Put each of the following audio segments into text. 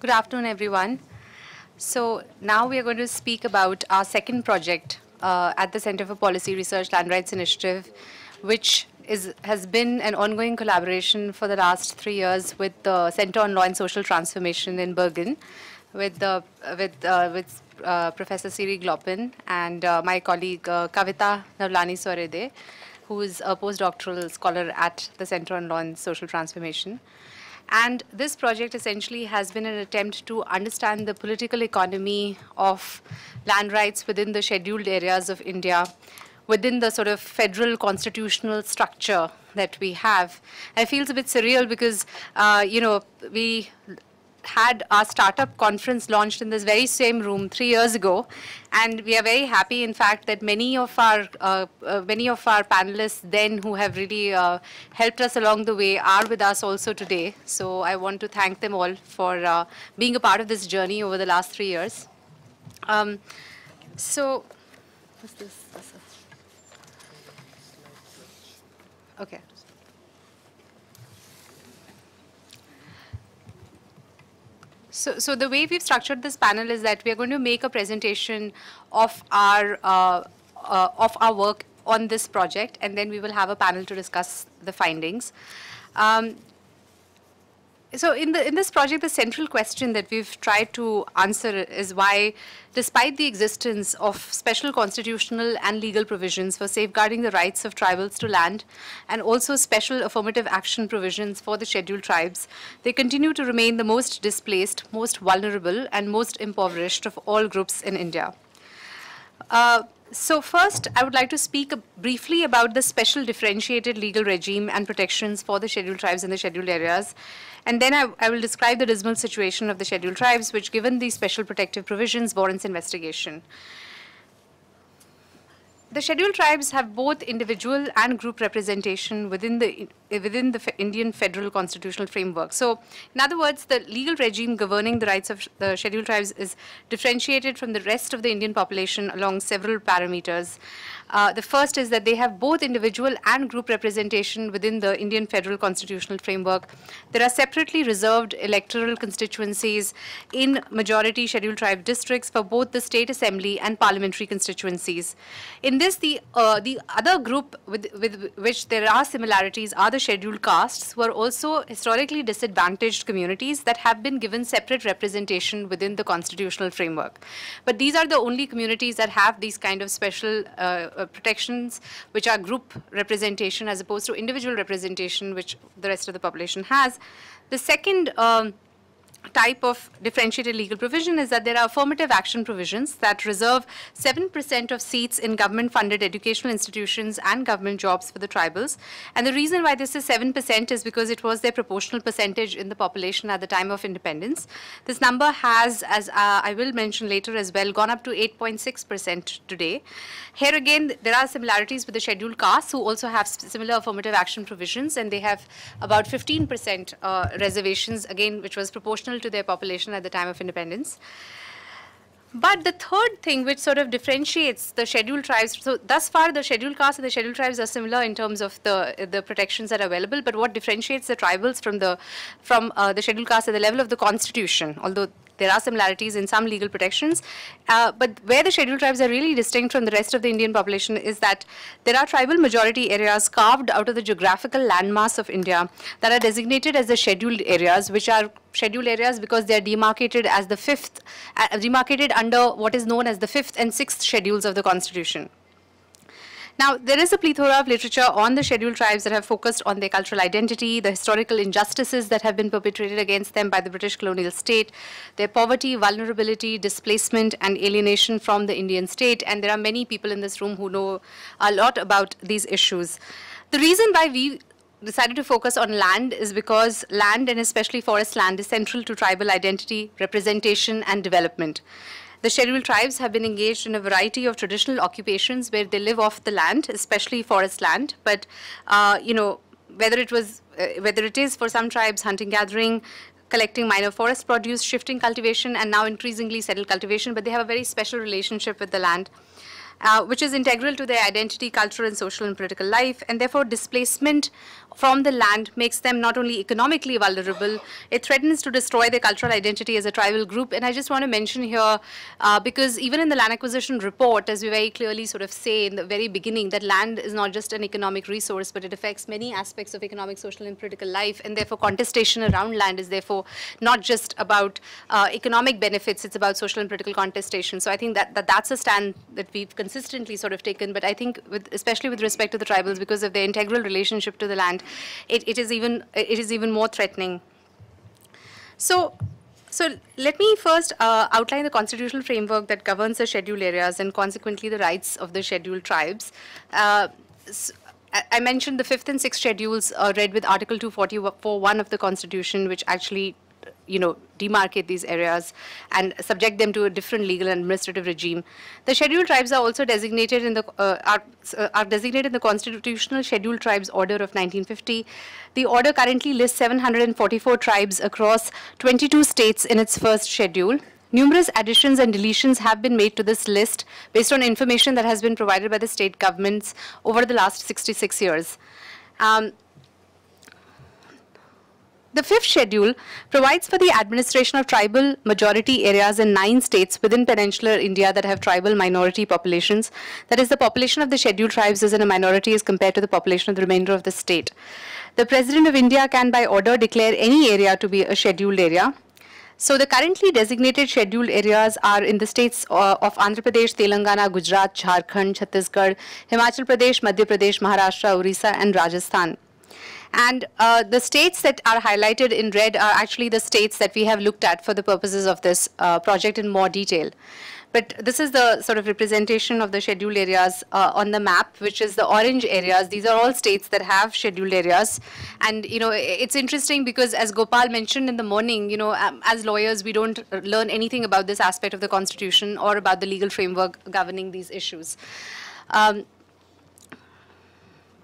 Good afternoon, everyone. So now we are going to speak about our second project uh, at the Center for Policy Research Land Rights Initiative, which is, has been an ongoing collaboration for the last three years with the Center on Law and Social Transformation in Bergen, with the uh, with uh, with uh, Professor Siri Glopin and uh, my colleague uh, Kavita Navlani Sorede, who is a postdoctoral scholar at the Center on Law and Social Transformation. And this project essentially has been an attempt to understand the political economy of land rights within the scheduled areas of India, within the sort of federal constitutional structure that we have. And it feels a bit surreal because, uh, you know, we had our startup conference launched in this very same room three years ago, and we are very happy, in fact, that many of our uh, uh, many of our panelists then who have really uh, helped us along the way are with us also today. So I want to thank them all for uh, being a part of this journey over the last three years. Um, so, what's this? Okay. So, so the way we've structured this panel is that we are going to make a presentation of our uh, uh, of our work on this project, and then we will have a panel to discuss the findings. Um, so in the in this project, the central question that we've tried to answer is why, despite the existence of special constitutional and legal provisions for safeguarding the rights of tribals to land, and also special affirmative action provisions for the scheduled tribes, they continue to remain the most displaced, most vulnerable, and most impoverished of all groups in India. Uh, so first, I would like to speak briefly about the special differentiated legal regime and protections for the scheduled tribes and the scheduled areas. And then I, I will describe the dismal situation of the scheduled tribes, which given these special protective provisions, warrants investigation. The scheduled tribes have both individual and group representation within the uh, within the Indian federal constitutional framework. So, in other words, the legal regime governing the rights of the scheduled tribes is differentiated from the rest of the Indian population along several parameters. Uh, the first is that they have both individual and group representation within the Indian federal constitutional framework. There are separately reserved electoral constituencies in majority scheduled tribe districts for both the state assembly and parliamentary constituencies. In this, the uh, the other group with, with which there are similarities are the scheduled castes were also historically disadvantaged communities that have been given separate representation within the constitutional framework. But these are the only communities that have these kind of special uh, uh protections, which are group representation as opposed to individual representation, which the rest of the population has. The second um, type of differentiated legal provision is that there are affirmative action provisions that reserve 7% of seats in government-funded educational institutions and government jobs for the tribals. And the reason why this is 7% is because it was their proportional percentage in the population at the time of independence. This number has, as uh, I will mention later as well, gone up to 8.6% today. Here again, there are similarities with the scheduled castes who also have similar affirmative action provisions and they have about 15% uh, reservations, again, which was proportional proportional to their population at the time of independence. But the third thing which sort of differentiates the scheduled tribes, so thus far the scheduled castes and the scheduled tribes are similar in terms of the the protections that are available, but what differentiates the tribals from the from uh, the scheduled castes at the level of the constitution, although there are similarities in some legal protections. Uh, but where the scheduled tribes are really distinct from the rest of the Indian population is that there are tribal majority areas carved out of the geographical landmass of India that are designated as the scheduled areas, which are scheduled areas because they are demarcated as the fifth, uh, demarcated under what is known as the fifth and sixth schedules of the Constitution. Now, there is a plethora of literature on the scheduled tribes that have focused on their cultural identity, the historical injustices that have been perpetrated against them by the British colonial state, their poverty, vulnerability, displacement, and alienation from the Indian state. And there are many people in this room who know a lot about these issues. The reason why we decided to focus on land is because land and especially forest land is central to tribal identity, representation and development. The scheduled tribes have been engaged in a variety of traditional occupations where they live off the land, especially forest land. But, uh, you know, whether it was, uh, whether it is for some tribes hunting gathering, collecting minor forest produce, shifting cultivation, and now increasingly settled cultivation, but they have a very special relationship with the land. Uh, which is integral to their identity, cultural, and social and political life, and therefore displacement from the land makes them not only economically vulnerable, it threatens to destroy their cultural identity as a tribal group. And I just want to mention here, uh, because even in the land acquisition report, as we very clearly sort of say in the very beginning, that land is not just an economic resource, but it affects many aspects of economic, social, and political life. And therefore, contestation around land is therefore not just about uh, economic benefits, it's about social and political contestation. So I think that, that that's a stand that we've consistently sort of taken. But I think, with, especially with respect to the tribals, because of their integral relationship to the land, it, it is even it is even more threatening. So so let me first uh, outline the constitutional framework that governs the scheduled areas and consequently the rights of the scheduled tribes. Uh, so I mentioned the fifth and sixth schedules read with Article 244.1 of the Constitution, which actually you know, demarcate these areas and subject them to a different legal and administrative regime. The scheduled tribes are also designated in the uh, are, uh, are designated in the Constitutional Scheduled Tribes Order of 1950. The order currently lists 744 tribes across 22 states in its first schedule. Numerous additions and deletions have been made to this list based on information that has been provided by the state governments over the last 66 years. Um, the fifth schedule provides for the administration of tribal majority areas in nine states within peninsular India that have tribal minority populations. That is, the population of the scheduled tribes is in a minority as compared to the population of the remainder of the state. The President of India can, by order, declare any area to be a scheduled area. So the currently designated scheduled areas are in the states uh, of Andhra Pradesh, Telangana, Gujarat, Jharkhand, Chhattisgarh, Himachal Pradesh, Madhya Pradesh, Maharashtra, Orissa and Rajasthan. And uh, the states that are highlighted in red are actually the states that we have looked at for the purposes of this uh, project in more detail. But this is the sort of representation of the scheduled areas uh, on the map, which is the orange areas. These are all states that have scheduled areas. And, you know, it's interesting because as Gopal mentioned in the morning, you know, um, as lawyers, we don't learn anything about this aspect of the constitution or about the legal framework governing these issues. Um,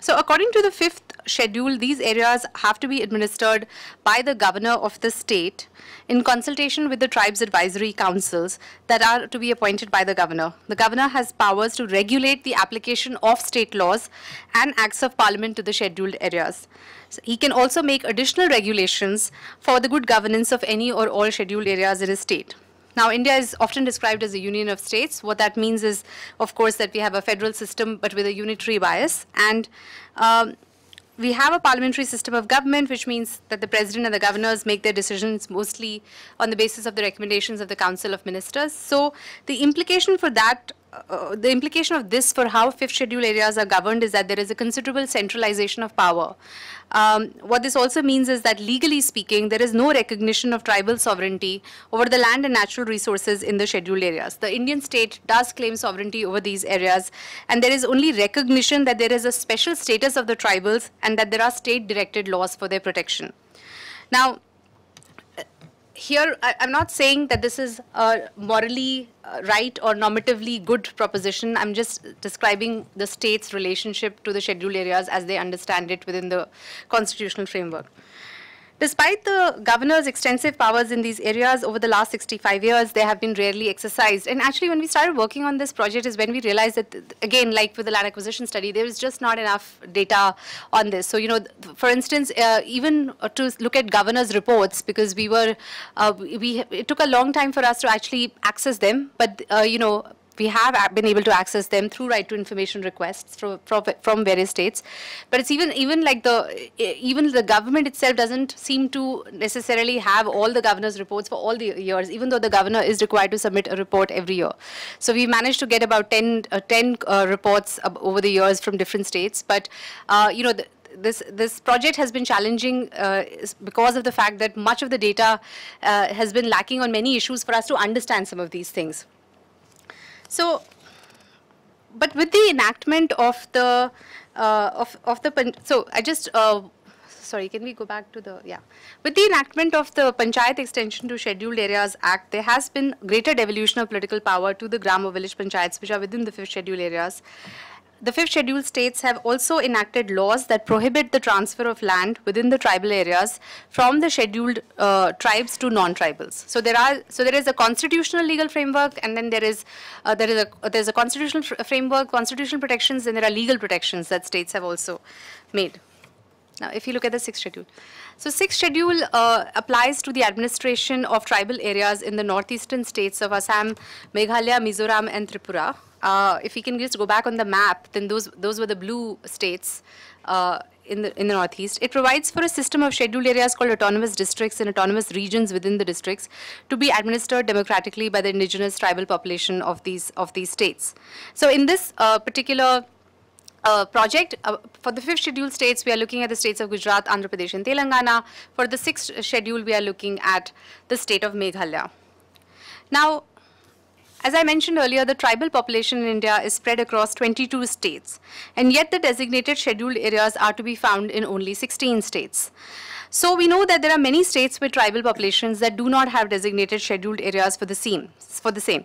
so according to the fifth schedule, these areas have to be administered by the governor of the state in consultation with the tribe's advisory councils that are to be appointed by the governor. The governor has powers to regulate the application of state laws and acts of parliament to the scheduled areas. So he can also make additional regulations for the good governance of any or all scheduled areas in a state. Now, India is often described as a union of states. What that means is, of course, that we have a federal system but with a unitary bias. And um, we have a parliamentary system of government, which means that the president and the governors make their decisions mostly on the basis of the recommendations of the Council of Ministers. So the implication for that uh, uh, the implication of this for how fifth schedule areas are governed is that there is a considerable centralization of power. Um, what this also means is that legally speaking, there is no recognition of tribal sovereignty over the land and natural resources in the scheduled areas. The Indian state does claim sovereignty over these areas, and there is only recognition that there is a special status of the tribals and that there are state-directed laws for their protection. Now, here I, am not saying that this is a morally uh, right or normatively good proposition. I'm just describing the state's relationship to the scheduled areas as they understand it within the constitutional framework. Despite the governor's extensive powers in these areas over the last 65 years, they have been rarely exercised. And actually, when we started working on this project is when we realized that, again, like with the land acquisition study, there is just not enough data on this. So, you know, for instance, uh, even to look at governor's reports, because we were, uh, we, it took a long time for us to actually access them. But, uh, you know, we have been able to access them through right to information requests from, from, from various states. But it's even even like the even the government itself doesn't seem to necessarily have all the governor's reports for all the years, even though the governor is required to submit a report every year. So we managed to get about 10, uh, 10 uh, reports over the years from different states. But uh, you know. The, this this project has been challenging uh, because of the fact that much of the data uh, has been lacking on many issues for us to understand some of these things. So, but with the enactment of the uh, of of the so I just uh, sorry, can we go back to the, yeah. With the enactment of the Panchayat Extension to Scheduled Areas Act, there has been greater devolution of political power to the Gram or village panchayats which are within the fifth scheduled areas the fifth schedule states have also enacted laws that prohibit the transfer of land within the tribal areas from the scheduled uh, tribes to non-tribals. So there are so there is a constitutional legal framework, and then there is uh, there is a there is a constitutional framework, constitutional protections, and there are legal protections that states have also made. Now, if you look at the sixth schedule, so sixth schedule uh, applies to the administration of tribal areas in the northeastern states of Assam, Meghalaya, Mizoram, and Tripura. Uh, if we can just go back on the map, then those those were the blue states. Uh, in the, in the Northeast. It provides for a system of scheduled areas called autonomous districts and autonomous regions within the districts to be administered democratically by the indigenous tribal population of these of these states. So in this uh, particular uh, project. Uh, for the fifth schedule states, we are looking at the states of Gujarat, Andhra Pradesh and Telangana. For the sixth schedule, we are looking at the state of Meghalaya. Now, as I mentioned earlier, the tribal population in India is spread across 22 states, and yet the designated scheduled areas are to be found in only 16 states. So we know that there are many states with tribal populations that do not have designated scheduled areas for the same. For the same.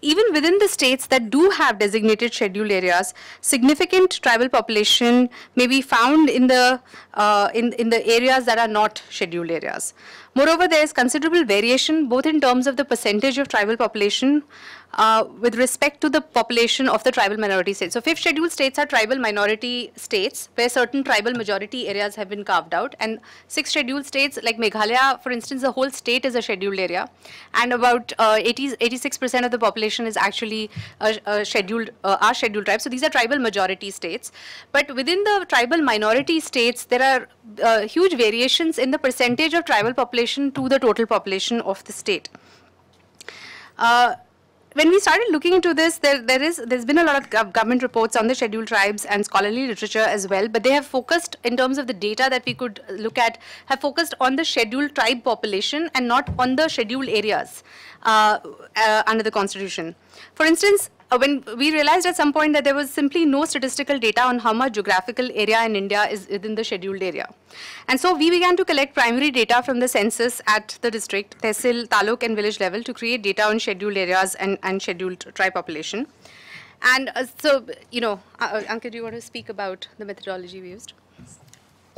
Even within the states that do have designated scheduled areas, significant tribal population may be found in the, uh, in, in the areas that are not scheduled areas. Moreover, there is considerable variation both in terms of the percentage of tribal population uh, with respect to the population of the tribal minority states. So, fifth scheduled states are tribal minority states where certain tribal majority areas have been carved out. And sixth scheduled states like Meghalaya, for instance, the whole state is a scheduled area. And about uh, 80, 86% of the population is actually a, a scheduled, uh, are scheduled tribes. So, these are tribal majority states. But within the tribal minority states, there are uh, huge variations in the percentage of tribal population to the total population of the state. Uh, when we started looking into this, there, there is, there's been a lot of government reports on the scheduled tribes and scholarly literature as well, but they have focused, in terms of the data that we could look at, have focused on the scheduled tribe population and not on the scheduled areas uh, uh, under the constitution. For instance, uh, when we realized at some point that there was simply no statistical data on how much geographical area in India is within the scheduled area. And so we began to collect primary data from the census at the district, tehsil, taluk and village level to create data on scheduled areas and, and scheduled tribe population. And uh, so, you know, uh, uh, Ankit, do you want to speak about the methodology we used?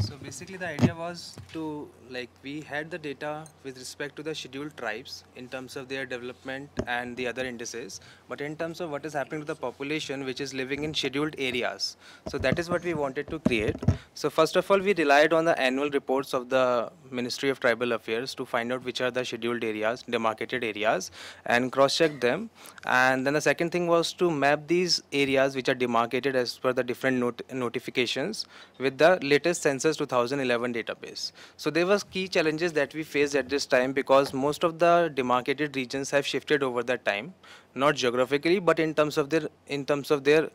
So basically the idea was to like we had the data with respect to the scheduled tribes in terms of their development and the other indices but in terms of what is happening to the population which is living in scheduled areas. So that is what we wanted to create. So first of all we relied on the annual reports of the Ministry of Tribal Affairs to find out which are the scheduled areas, demarcated areas and cross-check them and then the second thing was to map these areas which are demarcated as per the different not notifications with the latest census 2011 database. So there was key challenges that we faced at this time because most of the demarcated regions have shifted over that time, not geographically, but in terms of their in terms of their.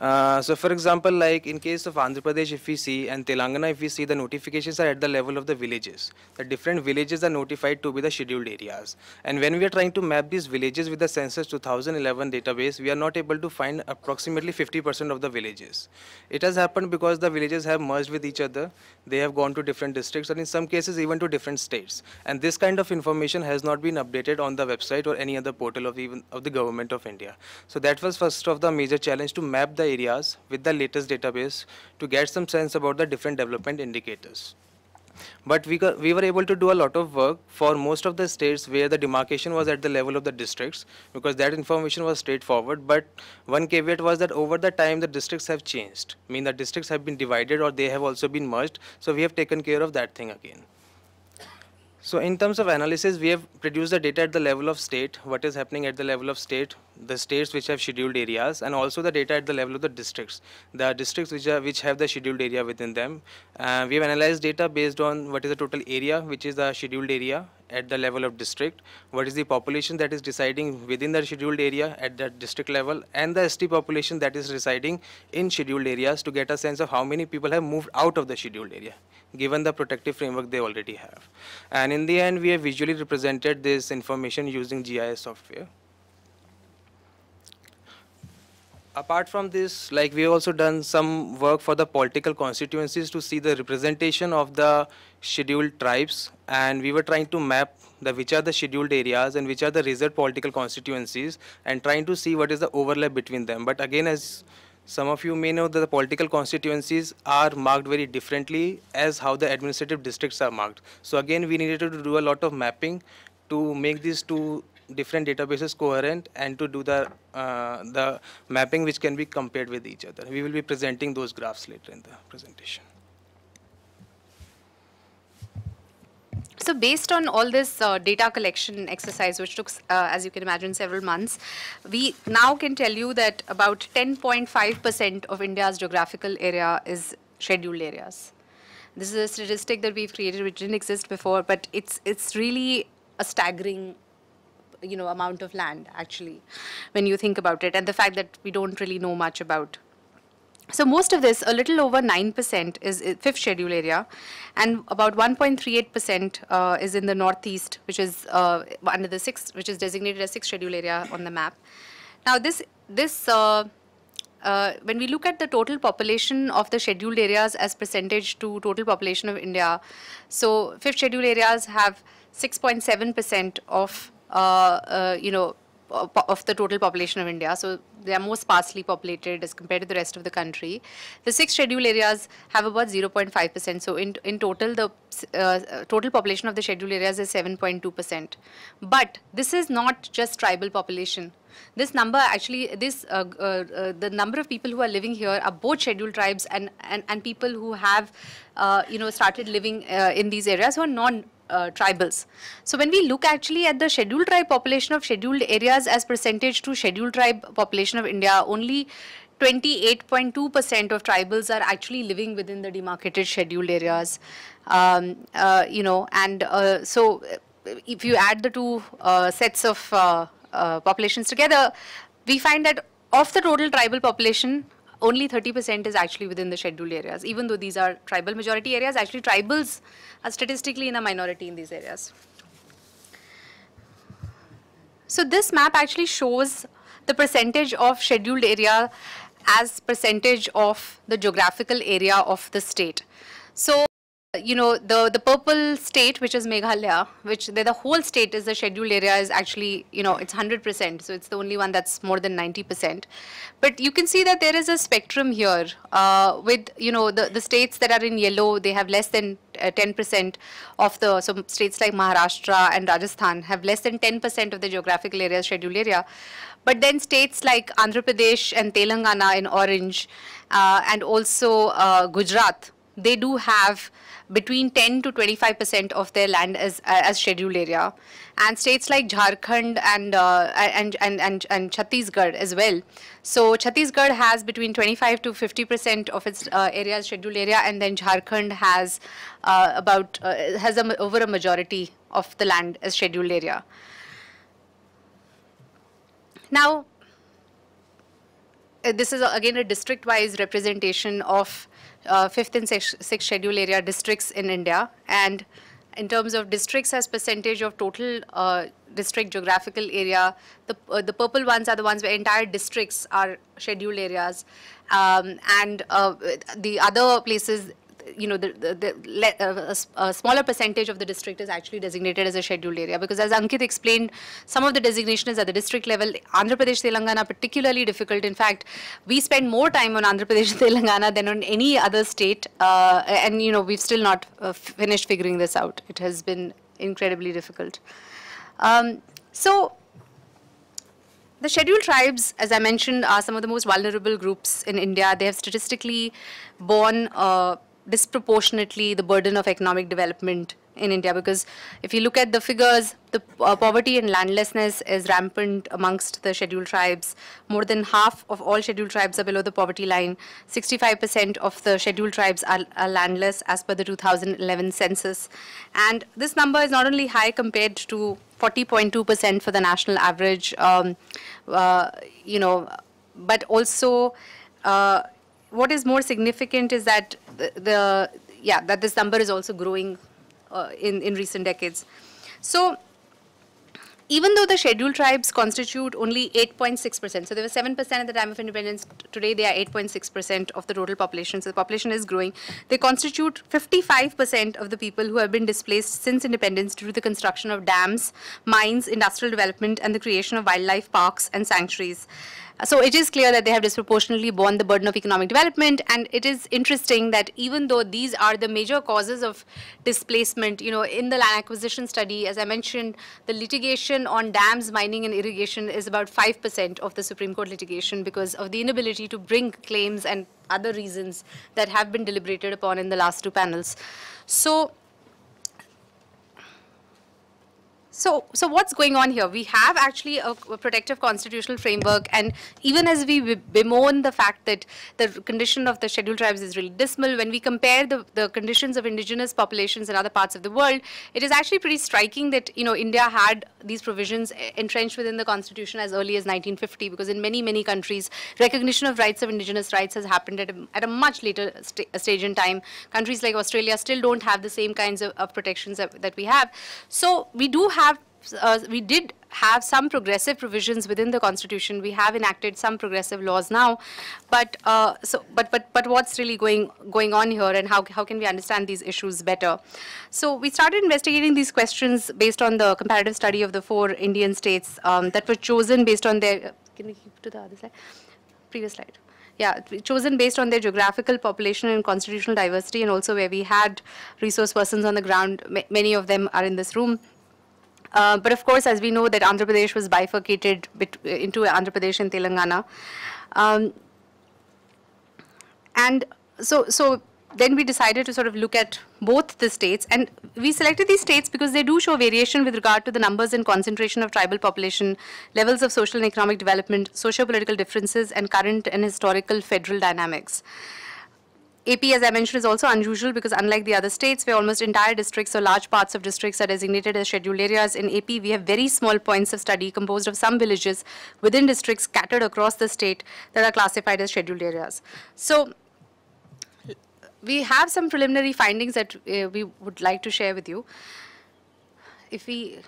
Uh, so for example, like in case of Andhra Pradesh, if we see and Telangana, if we see, the notifications are at the level of the villages. The different villages are notified to be the scheduled areas. And when we are trying to map these villages with the census 2011 database, we are not able to find approximately 50% of the villages. It has happened because the villages have merged with each other they have gone to different districts and in some cases even to different states. And this kind of information has not been updated on the website or any other portal of even of the government of India. So that was first of the major challenge to map the areas with the latest database to get some sense about the different development indicators. But we, got, we were able to do a lot of work for most of the states where the demarcation was at the level of the districts because that information was straightforward. But one caveat was that over the time the districts have changed. I mean the districts have been divided or they have also been merged. So we have taken care of that thing again. So in terms of analysis, we have produced the data at the level of state, what is happening at the level of state, the states which have scheduled areas and also the data at the level of the districts. The districts which, are, which have the scheduled area within them. Uh, we have analyzed data based on what is the total area, which is the scheduled area at the level of district, what is the population that is residing within the scheduled area at the district level, and the ST population that is residing in scheduled areas to get a sense of how many people have moved out of the scheduled area, given the protective framework they already have. And in the end, we have visually represented this information using GIS software. apart from this, like we also done some work for the political constituencies to see the representation of the scheduled tribes and we were trying to map the which are the scheduled areas and which are the reserved political constituencies and trying to see what is the overlap between them. But again, as some of you may know that the political constituencies are marked very differently as how the administrative districts are marked. So again, we needed to do a lot of mapping to make these two different databases coherent and to do the, uh, the mapping which can be compared with each other. We will be presenting those graphs later in the presentation. So based on all this uh, data collection exercise, which took, uh, as you can imagine, several months, we now can tell you that about 10.5% of India's geographical area is scheduled areas. This is a statistic that we've created which didn't exist before, but it's, it's really a staggering you know amount of land actually when you think about it and the fact that we don't really know much about so most of this, a little over 9% is fifth schedule area and about 1.38% uh, is in the northeast, which is uh, under the sixth, which is designated as sixth schedule area on the map. Now this, this uh, uh when we look at the total population of the scheduled areas as percentage to total population of India, so fifth schedule areas have 6.7% of uh, uh, you know, of the total population of India. So they are more sparsely populated as compared to the rest of the country. The six scheduled areas have about 0.5%. So in, in total, the uh, total population of the scheduled areas is 7.2%. But this is not just tribal population. This number actually, this uh, uh, uh, the number of people who are living here are both scheduled tribes and, and, and people who have, you know, started living in these areas who are non uh, tribals. So when we look actually at the scheduled tribe population of scheduled areas as percentage to scheduled tribe population of India, only 28.2% of tribals are actually living within the demarcated scheduled areas. Um, uh, you know, and uh, so if you add the two uh, sets of uh, uh, populations together, we find that of the total tribal population, only 30% is actually within the scheduled areas, even though these are tribal majority areas. Actually, tribals are statistically in a minority in these areas. So this map actually shows the percentage of scheduled area as percentage of the geographical area of the state. So you know the the purple state which is meghalaya which the whole state is the scheduled area is actually you know it's 100% so it's the only one that's more than 90% but you can see that there is a spectrum here uh, with you know the the states that are in yellow they have less than 10% uh, of the so states like maharashtra and rajasthan have less than 10% of the geographical area scheduled area but then states like andhra pradesh and telangana in orange uh, and also uh, gujarat they do have between 10 to 25 percent of their land as uh, as scheduled area, and states like Jharkhand and uh, and, and and and Chhattisgarh as well. So Chhattisgarh has between 25 to 50 percent of its uh, area as scheduled area, and then Jharkhand has uh, about uh, has a, over a majority of the land as scheduled area. Now uh, this is uh, again a district-wise representation of uh, fifth and sixth schedule area districts in India. And in terms of districts as percentage of total uh, district geographical area, the, uh, the purple ones are the ones where entire districts are scheduled areas. Um, and uh, the other places you know, the, the, the uh, a, a, smaller percentage of the district is actually designated as a scheduled area because as Ankit explained, some of the designation is at the district level. Andhra Pradesh, Telangana particularly difficult. In fact, we spend more time on Andhra Pradesh, Telangana than on any other state. Uh, and, you know, we've still not uh, finished figuring this out. It has been incredibly difficult. Um, so the scheduled tribes, as I mentioned, are some of the most vulnerable groups in India. They have statistically borne uh, disproportionately the burden of economic development in India because if you look at the figures, the uh, poverty and landlessness is rampant amongst the scheduled tribes. More than half of all scheduled tribes are below the poverty line. 65% of the scheduled tribes are, are, landless as per the 2011 census. And this number is not only high compared to 40.2% for the national average, um, uh, you know, but also uh, what is more significant is that the, the, yeah that this number is also growing uh, in in recent decades. So even though the scheduled tribes constitute only 8.6%, so they were 7% at the time of independence, today they are 8.6% of the total population, so the population is growing. They constitute 55% of the people who have been displaced since independence due to the construction of dams, mines, industrial development, and the creation of wildlife parks and sanctuaries. So it is clear that they have disproportionately borne the burden of economic development, and it is interesting that even though these are the major causes of displacement, you know, in the land acquisition study, as I mentioned, the litigation on dams, mining, and irrigation is about 5% of the Supreme Court litigation because of the inability to bring claims and other reasons that have been deliberated upon in the last two panels. So So, so what's going on here? We have actually a, a protective constitutional framework, and even as we bemoan the fact that the condition of the scheduled tribes is really dismal, when we compare the, the conditions of indigenous populations in other parts of the world, it is actually pretty striking that you know India had these provisions entrenched within the constitution as early as 1950, because in many many countries, recognition of rights of indigenous rights has happened at a, at a much later st stage in time. Countries like Australia still don't have the same kinds of, of protections that, that we have. So we do have uh, we did have some progressive provisions within the constitution we have enacted some progressive laws now but uh, so but but but what's really going going on here and how how can we understand these issues better so we started investigating these questions based on the comparative study of the four indian states um, that were chosen based on their can we keep to the other slide previous slide yeah, chosen based on their geographical population and constitutional diversity, and also where we had resource persons on the ground. many of them are in this room. Uh, but of course, as we know, that Andhra Pradesh was bifurcated uh, into Andhra Pradesh and Telangana. Um, and so, so then we decided to sort of look at both the states and we selected these states because they do show variation with regard to the numbers and concentration of tribal population, levels of social and economic development, socio-political differences and current and historical federal dynamics. AP, as I mentioned, is also unusual because unlike the other states where almost entire districts or large parts of districts are designated as scheduled areas, in AP we have very small points of study composed of some villages within districts scattered across the state that are classified as scheduled areas. So we have some preliminary findings that uh, we would like to share with you. If we,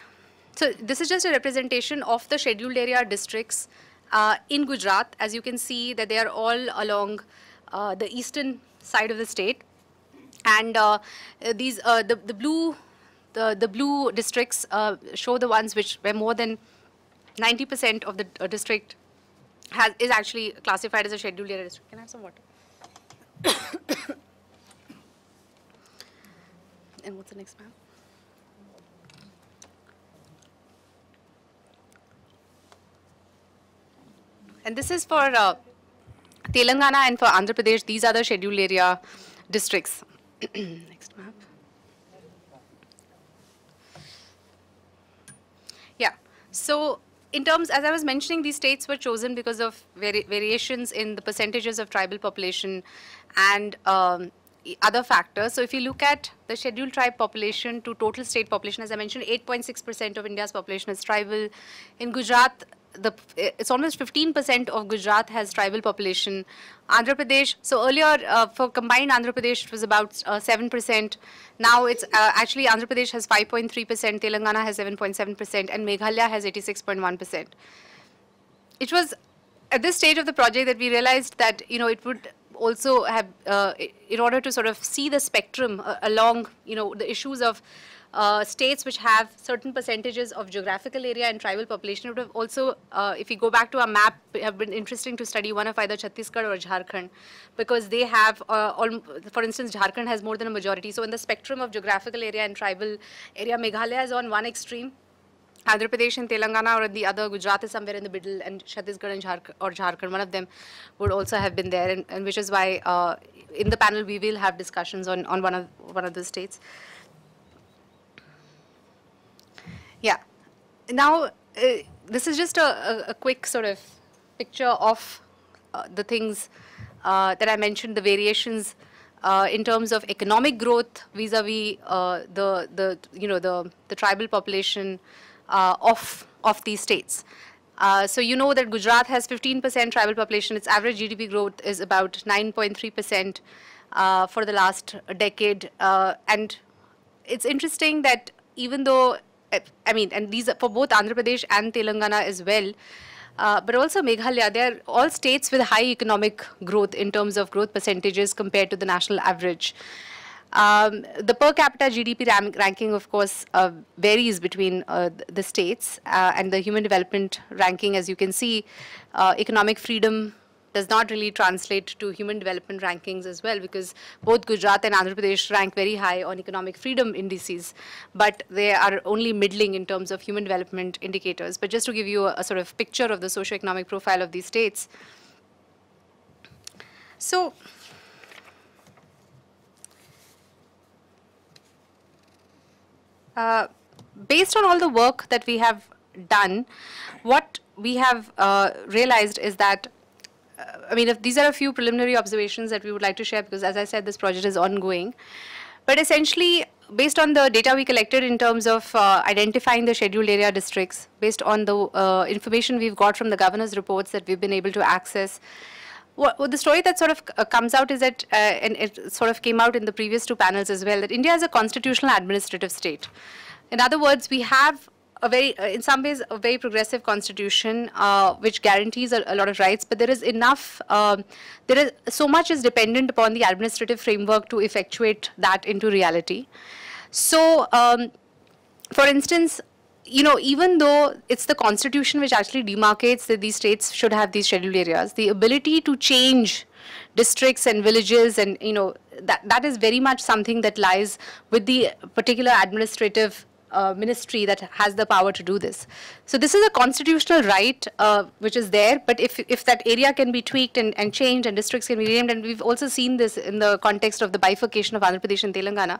so this is just a representation of the scheduled area districts uh, in Gujarat. As you can see that they are all along uh, the eastern side of the state. And uh, these, uh, the, the blue the, the blue districts uh, show the ones which where more than 90% of the uh, district has, is actually classified as a scheduled area district. Can I have some water? and what's the next map? And this is for uh, Telangana and for Andhra Pradesh, these are the scheduled area districts. Next map. Yeah, so in terms, as I was mentioning, these states were chosen because of vari variations in the percentages of tribal population and um, other factors. So if you look at the scheduled tribe population to total state population, as I mentioned, 8.6% of India's population is tribal. In Gujarat, the it's almost 15% of Gujarat has tribal population. Andhra Pradesh, so earlier uh, for combined Andhra Pradesh it was about 7%. Uh, now it's uh, actually Andhra Pradesh has 5.3%, Telangana has 7.7% and Meghalaya has 86.1%. It was at this stage of the project that we realized that you know it would also have uh, in order to sort of see the spectrum uh, along you know the issues of uh, states which have certain percentages of geographical area and tribal population would have also, uh, if you go back to our map, have been interesting to study one of either Chhattisgarh or Jharkhand because they have, uh, all, for instance, Jharkhand has more than a majority. So in the spectrum of geographical area and tribal area, Meghalaya is on one extreme. Andhra Pradesh and Telangana or the other Gujarat is somewhere in the middle and Chhattisgarh and or Jharkhand, one of them would also have been there and, and which is why uh, in the panel we will have discussions on, on one, of, one of the states. Yeah. Now, uh, this is just a, a, a, quick sort of picture of uh, the things uh, that I mentioned, the variations uh, in terms of economic growth vis-a-vis -vis, uh, the, the, you know, the, the tribal population uh, of, of these states. so you know that Gujarat has 15% tribal population. Its average GDP growth is about 9.3% for the last decade. and it's interesting that even though I mean, and these are for both Andhra Pradesh and Telangana as well. Uh, but also Meghalaya, they're all states with high economic growth in terms of growth percentages compared to the national average. Um, the per capita GDP ram ranking, of course, uh, varies between uh, the states, uh, and the Human Development ranking, as you can see, uh, economic freedom does not really translate to human development rankings as well because both Gujarat and Andhra Pradesh rank very high on economic freedom indices, but they are only middling in terms of human development indicators. But just to give you a, a sort of picture of the socioeconomic profile of these states. So, uh, based on all the work that we have done, what we have uh, realized is that I mean, if these are a few preliminary observations that we would like to share because, as I said, this project is ongoing. But essentially, based on the data we collected in terms of uh, identifying the scheduled area districts, based on the uh, information we've got from the governor's reports that we've been able to access, what, what the story that sort of uh, comes out is that, uh, and it sort of came out in the previous two panels as well, that India is a constitutional administrative state. In other words, we have a very, uh, in some ways, a very progressive constitution uh, which guarantees a, a, lot of rights. But there is enough, um, there is so much is dependent upon the administrative framework to effectuate that into reality. So, um, for instance, you know, even though it's the constitution which actually demarcates that these states should have these scheduled areas, the ability to change districts and villages and you know that that is very much something that lies with the particular administrative uh, ministry that has the power to do this. So this is a constitutional right uh, which is there, but if, if that area can be tweaked and, and changed and districts can be renamed, and we've also seen this in the context of the bifurcation of Andhra Pradesh and Telangana,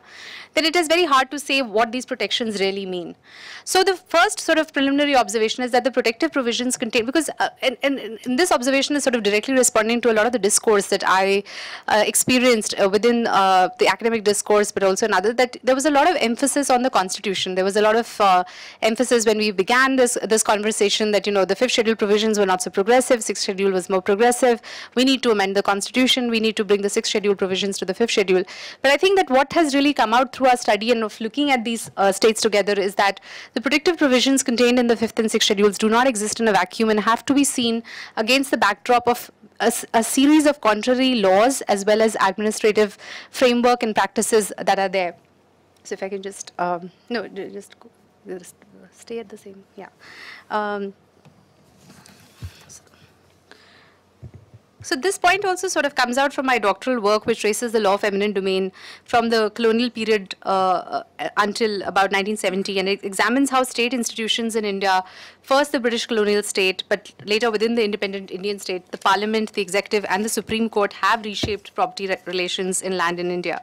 then it is very hard to say what these protections really mean. So the first sort of preliminary observation is that the protective provisions contain, because uh, and, and, and, this observation is sort of directly responding to a lot of the discourse that I uh, experienced uh, within uh, the academic discourse, but also another that there was a lot of emphasis on the constitution. There was a lot of uh, emphasis when we began this this conversation that you know the fifth schedule provisions were not so progressive, sixth schedule was more progressive. We need to amend the constitution. We need to bring the sixth schedule provisions to the fifth schedule. But I think that what has really come out through our study and of looking at these uh, states together is that the predictive provisions contained in the fifth and sixth schedules do not exist in a vacuum and have to be seen against the backdrop of a, a, series of contrary laws as well as administrative framework and practices that are there. So if I can just, um, no, just, just stay at the same, yeah. Um, So this point also sort of comes out from my doctoral work, which traces the law of eminent domain from the colonial period uh, uh until about 1970, and it examines how state institutions in India, first the British colonial state, but later within the independent Indian state, the parliament, the executive, and the Supreme Court have reshaped property re relations in land in India.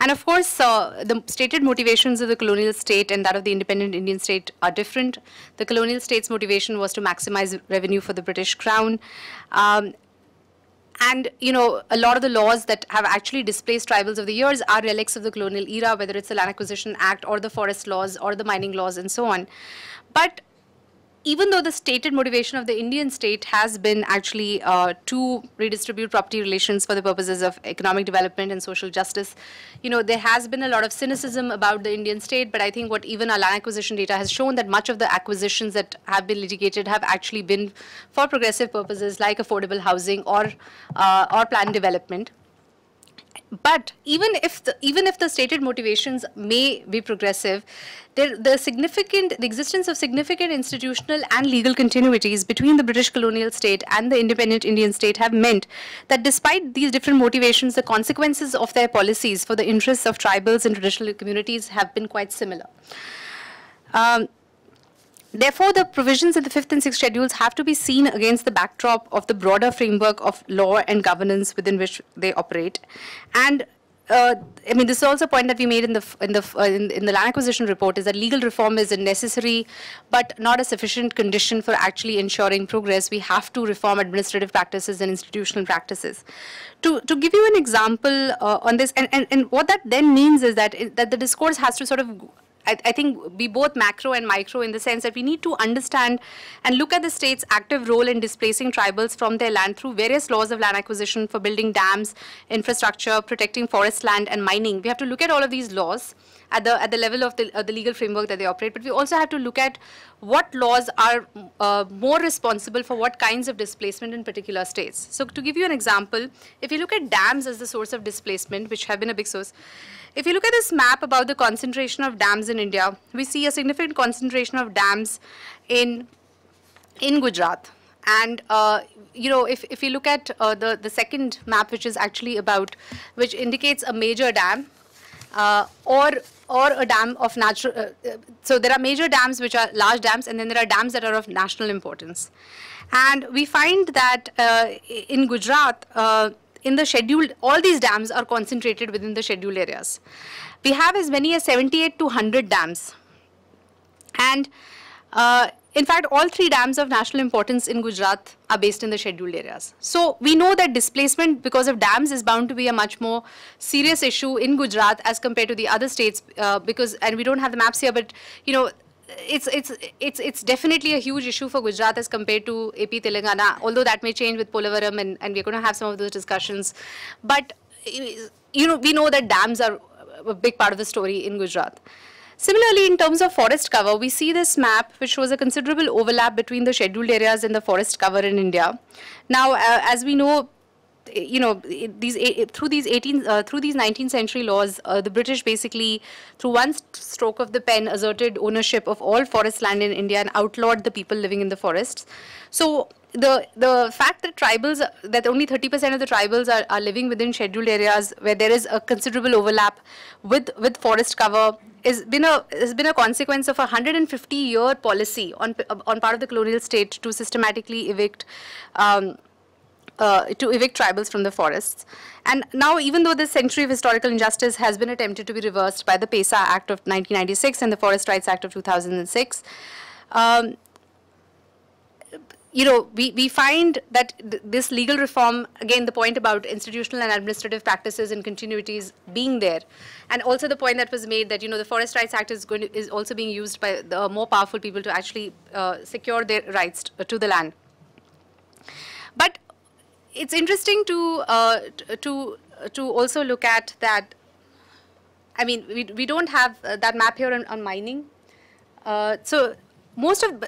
And of course, uh, the stated motivations of the colonial state and that of the independent Indian state are different. The colonial state's motivation was to maximize revenue for the British crown. Um, and, you know, a lot of the laws that have actually displaced tribals of the years are relics of the colonial era, whether it's the Land Acquisition Act or the forest laws or the mining laws and so on. But even though the stated motivation of the Indian state has been actually uh, to redistribute property relations for the purposes of economic development and social justice, you know, there has been a lot of cynicism about the Indian state, but I think what even our land acquisition data has shown that much of the acquisitions that have been litigated have actually been for progressive purposes like affordable housing or, uh, or planned development but even if the, even if the stated motivations may be progressive there the significant the existence of significant institutional and legal continuities between the british colonial state and the independent indian state have meant that despite these different motivations the consequences of their policies for the interests of tribals and traditional communities have been quite similar um, Therefore, the provisions in the fifth and sixth schedules have to be seen against the backdrop of the broader framework of law and governance within which they operate. And uh, I mean, this is also a point that we made in the in the uh, in, in, the land acquisition report is that legal reform is a necessary, but not a sufficient condition for actually ensuring progress. We have to reform administrative practices and institutional practices. To to give you an example uh, on this, and, and and what that then means is that that the discourse has to sort of I, I think be both macro and micro in the sense that we need to understand and look at the state's active role in displacing tribals from their land through various laws of land acquisition for building dams, infrastructure, protecting forest land, and mining. We have to look at all of these laws at the at the level of the, uh, the legal framework that they operate. But we also have to look at what laws are uh, more responsible for what kinds of displacement in particular states. So to give you an example, if you look at dams as the source of displacement, which have been a big source, if you look at this map about the concentration of dams in India, we see a significant concentration of dams in, in Gujarat. And, uh, you know, if, if you look at uh, the, the second map, which is actually about, which indicates a major dam uh, or or a dam of natural. Uh, uh so there are major dams which are large dams, and then there are dams that are of national importance. And we find that uh, in Gujarat, uh, in the scheduled, all these dams are concentrated within the scheduled areas. We have as many as 78 to 100 dams. And uh, in fact, all three dams of national importance in Gujarat are based in the scheduled areas. So we know that displacement because of dams is bound to be a much more serious issue in Gujarat as compared to the other states uh, because, and we don't have the maps here, but you know, it's it's it's it's definitely a huge issue for Gujarat as compared to AP Telangana. Although that may change with Polavaram, and and we're going to have some of those discussions. But you know, we know that dams are a big part of the story in Gujarat. Similarly, in terms of forest cover, we see this map which shows a considerable overlap between the scheduled areas and the forest cover in India. Now, uh, as we know, you know these through these 18 uh, through these 19th century laws uh, the british basically through one stroke of the pen asserted ownership of all forest land in india and outlawed the people living in the forests so the the fact that tribals that only 30% of the tribals are, are living within scheduled areas where there is a considerable overlap with with forest cover is been a has been a consequence of a 150 year policy on on part of the colonial state to systematically evict um, uh, to evict tribals from the forests. And now, even though this century of historical injustice has been attempted to be reversed by the PESA Act of 1996 and the Forest Rights Act of 2006, um, you know, we, we find that th this legal reform, again, the point about institutional and administrative practices and continuities being there, and also the point that was made that, you know, the Forest Rights Act is, going to, is also being used by the more powerful people to actually uh, secure their rights uh, to the land. But it's interesting to uh, to to also look at that. I mean, we we don't have uh, that map here on, on mining. Uh, so most of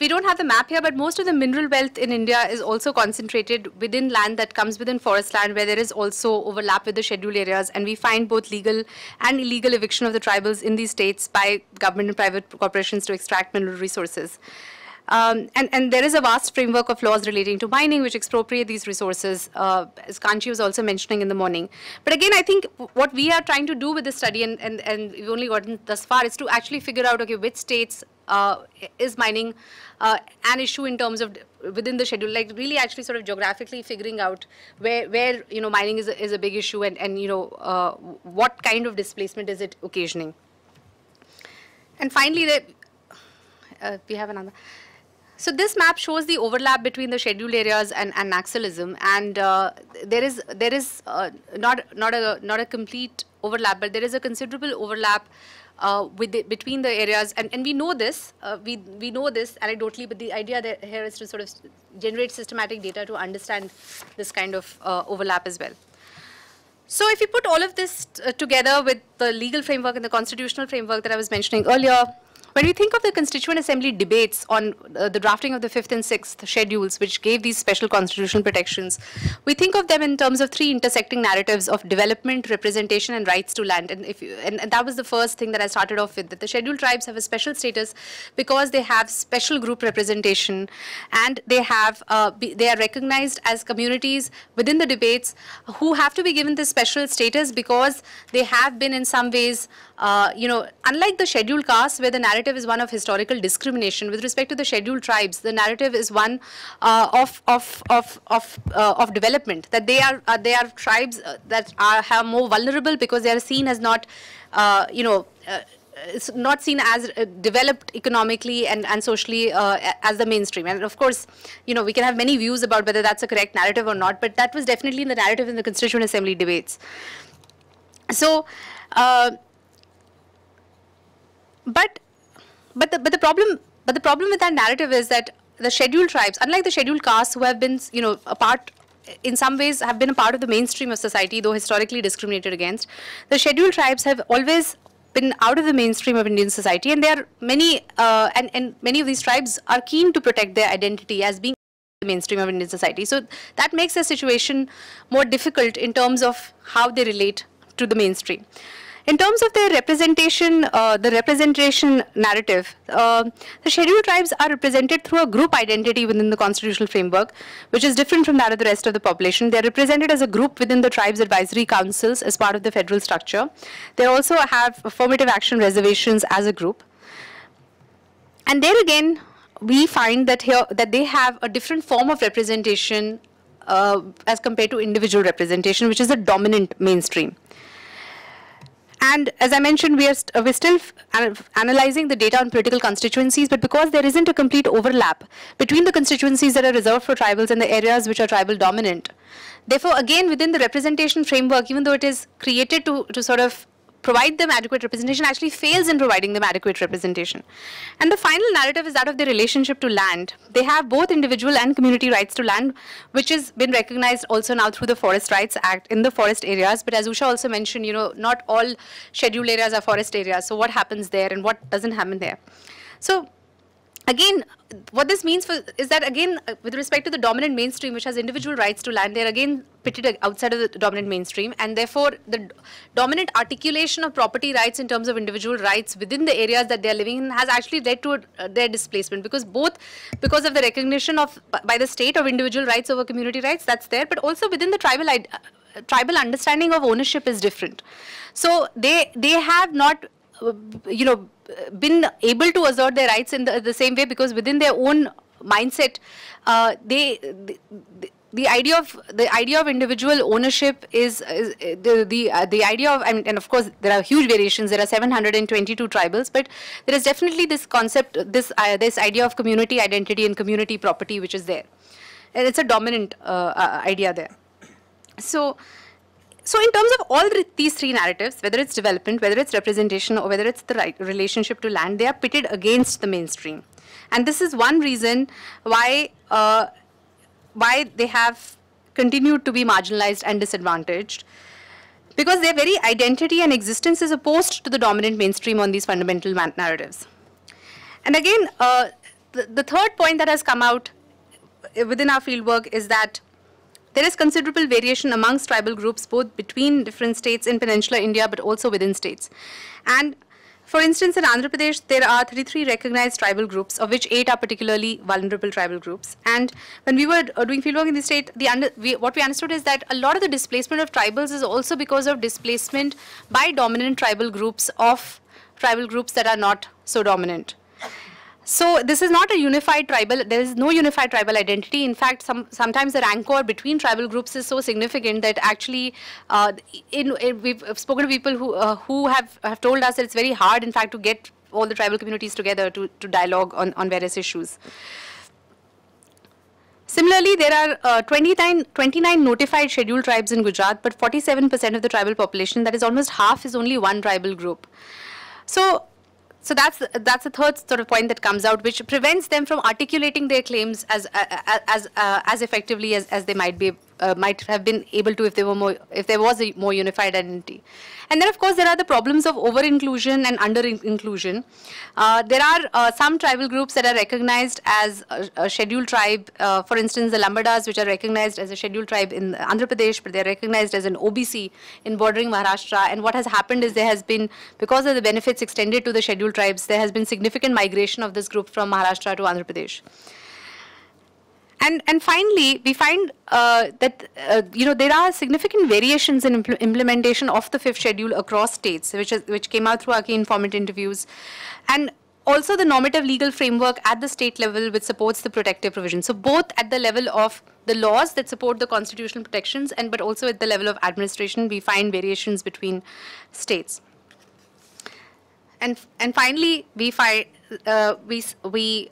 we don't have the map here, but most of the mineral wealth in India is also concentrated within land that comes within forest land, where there is also overlap with the scheduled areas. And we find both legal and illegal eviction of the tribals in these states by government and private corporations to extract mineral resources. Um, and, and, there is a vast framework of laws relating to mining which expropriate these resources, uh, as Kanchi was also mentioning in the morning. But again, I think what we are trying to do with this study, and, and, and we've only gotten thus far, is to actually figure out, okay, which states uh, is mining uh, an issue in terms of within the schedule, like really actually sort of geographically figuring out where, where you know, mining is a, is a big issue and, and you know, uh, what kind of displacement is it occasioning. And finally, uh, we have another. So this map shows the overlap between the scheduled areas and, and Naxalism, and uh, there is there is uh, not not a not a complete overlap, but there is a considerable overlap uh, with the, between the areas, and, and we know this uh, we we know this anecdotally, but the idea that here is to sort of generate systematic data to understand this kind of uh, overlap as well. So if you put all of this uh, together with the legal framework and the constitutional framework that I was mentioning earlier, when we think of the Constituent Assembly debates on uh, the drafting of the fifth and sixth schedules, which gave these special constitutional protections, we think of them in terms of three intersecting narratives of development, representation, and rights to land. And, if you, and, and that was the first thing that I started off with, that the scheduled tribes have a special status because they have special group representation and they have uh, be, they are recognized as communities within the debates who have to be given this special status because they have been in some ways uh, you know, unlike the scheduled cast, where the narrative is one of historical discrimination, with respect to the scheduled tribes, the narrative is one uh, of, of, of, of, uh, of development, that they are, uh, they are tribes that are, have more vulnerable because they are seen as not, you know, it's not seen as developed economically and, and socially uh, as the mainstream. And of course, you know, we can have many views about whether that's a correct narrative or not, but that was definitely in the narrative in the Constituent Assembly debates. So, uh, but but the but the problem but the problem with that narrative is that the scheduled tribes, unlike the scheduled castes who have been you know a part in some ways have been a part of the mainstream of society, though historically discriminated against, the scheduled tribes have always been out of the mainstream of Indian society, and there are many uh, and and many of these tribes are keen to protect their identity as being the mainstream of Indian society. So that makes the situation more difficult in terms of how they relate to the mainstream. In terms of their representation, uh, the representation narrative, uh, the scheduled tribes are represented through a group identity within the constitutional framework, which is different from that of the rest of the population. They're represented as a group within the tribes advisory councils as part of the federal structure. They also have affirmative action reservations as a group. And there again, we find that here that they have a different form of representation uh, as compared to individual representation, which is the dominant mainstream. And as I mentioned, we are st uh, we're still analyzing the data on political constituencies, but because there isn't a complete overlap between the constituencies that are reserved for tribals and the areas which are tribal dominant. Therefore, again, within the representation framework, even though it is created to, to sort of provide them adequate representation actually fails in providing them adequate representation. And the final narrative is that of their relationship to land. They have both individual and community rights to land, which has been recognized also now through the Forest Rights Act in the forest areas. But as Usha also mentioned, you know, not all scheduled areas are forest areas. So what happens there and what doesn't happen there? So again what this means for is that again uh, with respect to the dominant mainstream which has individual rights to land they're again pitted outside of the dominant mainstream and therefore the dominant articulation of property rights in terms of individual rights within the areas that they're living in has actually led to a, uh, their displacement because both because of the recognition of by the state of individual rights over community rights that's there but also within the tribal uh, tribal understanding of ownership is different so they they have not uh, you know been able to assert their rights in the, the same way because within their own mindset, uh, they, the idea of the idea of individual ownership is, is the the, uh, the idea of and, and, of course there are huge variations there are 722 tribals but there is definitely this concept this uh, this idea of community identity and community property which is there and it's a dominant uh, uh idea there so so in terms of all the, these three narratives, whether it's development, whether it's representation, or whether it's the right relationship to land, they are pitted against the mainstream. And this is one reason why, uh, why they have continued to be marginalized and disadvantaged because their very identity and existence is opposed to the dominant mainstream on these fundamental narratives. And again, uh, the, the third point that has come out uh, within our fieldwork is that there is considerable variation amongst tribal groups both between different states in peninsular India but also within states. And for instance, in Andhra Pradesh, there are 33 recognized tribal groups, of which 8 are particularly vulnerable tribal groups. And when we were uh, doing fieldwork in the state, the under, we, what we understood is that a lot of the displacement of tribals is also because of displacement by dominant tribal groups of tribal groups that are not so dominant. So this is not a unified tribal, there is no unified tribal identity. In fact, some, sometimes the rancor between tribal groups is so significant that actually uh, in, in, we've spoken to people who, uh, who have, have told us that it's very hard, in fact, to get all the tribal communities together to, to dialogue on, on various issues. Similarly, there are uh, 29, 29 notified scheduled tribes in Gujarat, but 47% of the tribal population, that is almost half, is only one tribal group. So so that's that's the third sort of point that comes out, which prevents them from articulating their claims as uh, uh as uh, as effectively as, as they might be uh, might have been able to if were more if there was a more unified identity and then of course there are the problems of over inclusion and under inclusion uh, there are uh, some tribal groups that are recognized as a, a scheduled tribe uh, for instance the lambadas which are recognized as a scheduled tribe in andhra pradesh but they are recognized as an obc in bordering maharashtra and what has happened is there has been because of the benefits extended to the scheduled tribes there has been significant migration of this group from maharashtra to andhra pradesh and, and finally, we find uh, that uh, you know there are significant variations in impl implementation of the fifth schedule across states, which is which came out through our key informant interviews, and also the normative legal framework at the state level, which supports the protective provision. So both at the level of the laws that support the constitutional protections, and but also at the level of administration, we find variations between states. And and finally, we find uh, we we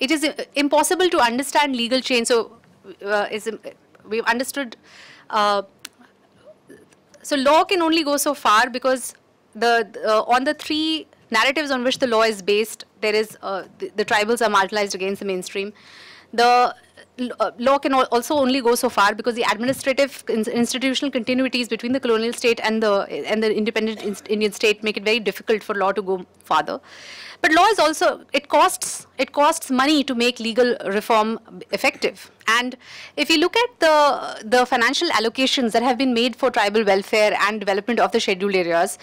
it is uh, impossible to understand legal change. So uh, we've understood. Uh, so law can only go so far because the uh, on the three narratives on which the law is based, there is uh, the, the, tribals are marginalized against the mainstream. The uh, law can also only go so far because the administrative institutional continuities between the colonial state and the and the independent Indian state make it very difficult for law to go farther. But law is also, it costs, it costs money to make legal reform effective. And if you look at the, the financial allocations that have been made for tribal welfare and development of the scheduled areas,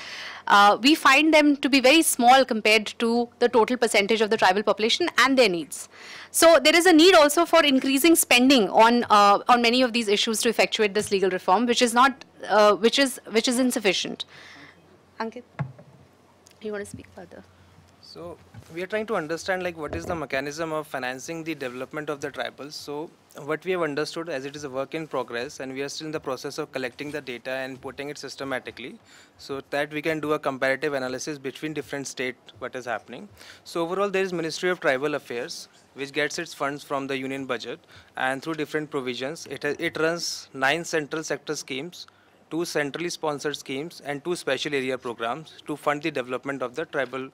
uh, we find them to be very small compared to the total percentage of the tribal population and their needs. So there is a need also for increasing spending on, uh, on many of these issues to effectuate this legal reform, which is not, uh, which is, which is insufficient. Ankit, you want to speak further? So we are trying to understand like what is the mechanism of financing the development of the tribals. So what we have understood as it is a work in progress and we are still in the process of collecting the data and putting it systematically so that we can do a comparative analysis between different state what is happening. So overall there is Ministry of Tribal Affairs which gets its funds from the union budget and through different provisions it, it runs nine central sector schemes two centrally sponsored schemes and two special area programs to fund the development of the tribal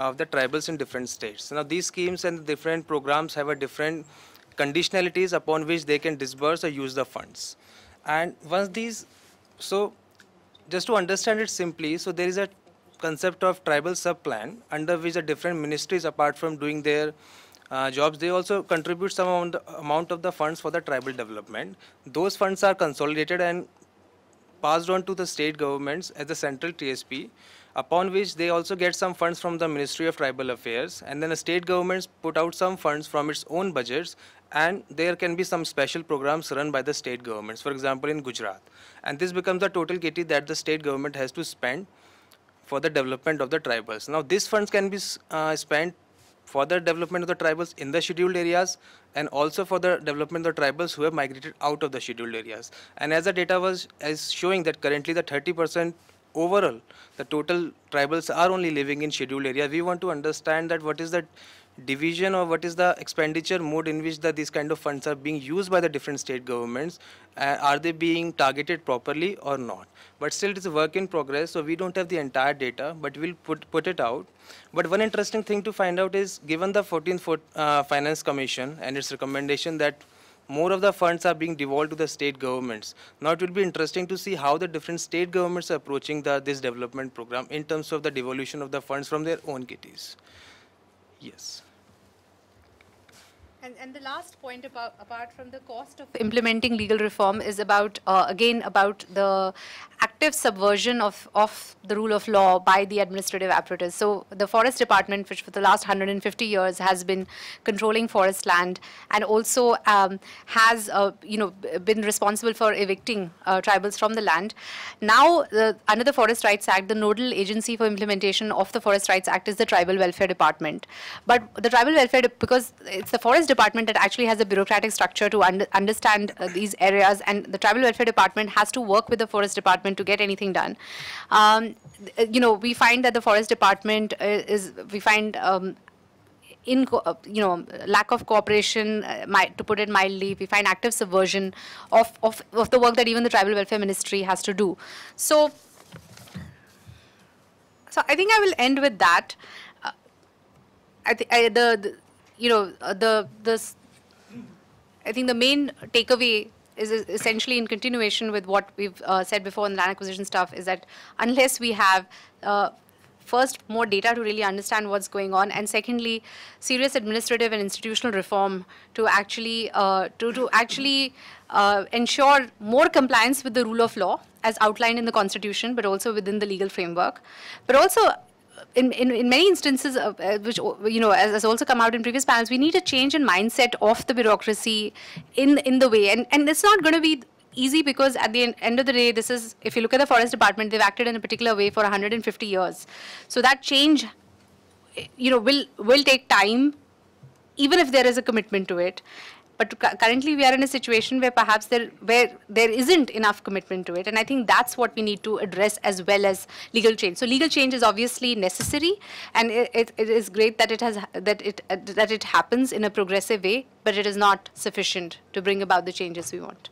of the tribals in different states. Now these schemes and different programs have a different conditionalities upon which they can disburse or use the funds. And once these, so just to understand it simply, so there is a concept of tribal sub-plan under which the different ministries apart from doing their uh, jobs, they also contribute some amount, amount of the funds for the tribal development. Those funds are consolidated and passed on to the state governments as the central TSP upon which they also get some funds from the Ministry of Tribal Affairs and then the state governments put out some funds from its own budgets and there can be some special programs run by the state governments, for example in Gujarat. And this becomes the total kitty that the state government has to spend for the development of the tribals. Now these funds can be uh, spent for the development of the tribals in the scheduled areas and also for the development of the tribals who have migrated out of the scheduled areas. And as the data was is showing that currently the 30% overall the total tribals are only living in scheduled area we want to understand that what is the division or what is the expenditure mode in which the, these kind of funds are being used by the different state governments uh, are they being targeted properly or not but still it's a work in progress so we don't have the entire data but we'll put put it out but one interesting thing to find out is given the 14th uh, finance commission and its recommendation that more of the funds are being devolved to the state governments. Now it will be interesting to see how the different state governments are approaching the, this development program in terms of the devolution of the funds from their own kitties. Yes and, and the last point about apart from the cost of implementing legal reform is about uh, again about the active subversion of of the rule of law by the administrative apparatus. So the forest department, which for the last 150 years has been controlling forest land and also um, has uh, you know been responsible for evicting uh, tribals from the land. Now under the Forest Rights Act, the nodal agency for implementation of the Forest Rights Act is the Tribal Welfare Department. But the Tribal Welfare, because it's the Forest Department department that actually has a bureaucratic structure to un understand uh, these areas, and the tribal welfare department has to work with the forest department to get anything done. Um, you know, we find that the forest department uh, is, we find um, in uh, you know lack of cooperation uh, my, to put it mildly we find active subversion of, of of the work that even the tribal welfare ministry has to do so so i think i will end with that uh, I, I the, the you know, uh, the, this I think the main takeaway is essentially in continuation with what we've uh, said before in the land acquisition stuff is that unless we have uh, first more data to really understand what's going on and secondly serious administrative and institutional reform to actually uh, to, to actually uh, ensure more compliance with the rule of law as outlined in the constitution but also within the legal framework but also in, in, in, many instances, uh, uh which, uh, you know, has, has, also come out in previous panels, we need a change in mindset of the bureaucracy in, in the way. And, and it's not going to be easy because at the end of the day, this is, if you look at the forest department, they've acted in a particular way for 150 years. So that change, you know, will, will take time, even if there is a commitment to it. But currently, we are in a situation where perhaps there where there isn't enough commitment to it, and I think that's what we need to address as well as legal change. So legal change is obviously necessary, and it, it, it is great that it has that it uh, that it happens in a progressive way, but it is not sufficient to bring about the changes we want.